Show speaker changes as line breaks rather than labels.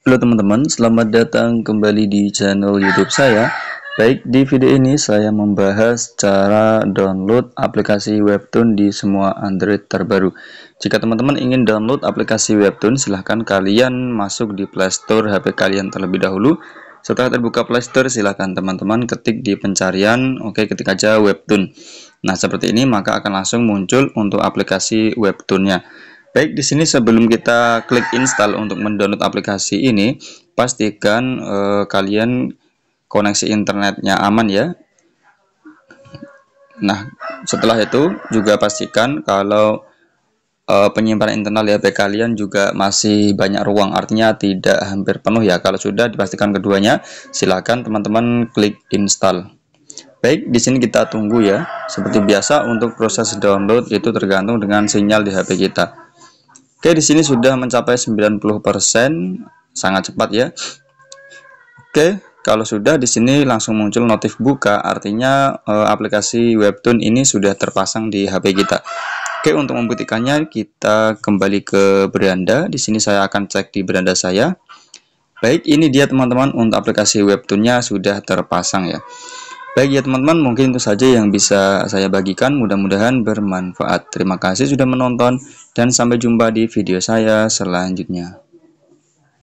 Halo teman-teman, selamat datang kembali di channel YouTube saya. Baik, di video ini saya membahas cara download aplikasi Webtoon di semua Android terbaru. Jika teman-teman ingin download aplikasi Webtoon, silahkan kalian masuk di Play Store HP kalian terlebih dahulu. Setelah terbuka Play Store, silahkan teman-teman ketik di pencarian, oke ketik aja Webtoon. Nah, seperti ini maka akan langsung muncul untuk aplikasi Webtoonnya. Baik, di sini sebelum kita klik install untuk mendownload aplikasi ini, pastikan eh, kalian koneksi internetnya aman ya. Nah, setelah itu juga pastikan kalau eh, penyimpanan internal HP kalian juga masih banyak ruang, artinya tidak hampir penuh ya. Kalau sudah dipastikan keduanya, silakan teman-teman klik install. Baik, di sini kita tunggu ya. Seperti biasa untuk proses download itu tergantung dengan sinyal di HP kita. Oke, di sini sudah mencapai 90%, sangat cepat ya. Oke, kalau sudah di sini langsung muncul notif buka, artinya e, aplikasi Webtoon ini sudah terpasang di HP kita. Oke, untuk membuktikannya kita kembali ke beranda. Di sini saya akan cek di beranda saya. Baik, ini dia teman-teman untuk aplikasi Webtoonnya sudah terpasang ya. Baik ya teman-teman, mungkin itu saja yang bisa saya bagikan. Mudah-mudahan bermanfaat. Terima kasih sudah menonton dan sampai jumpa di video saya selanjutnya.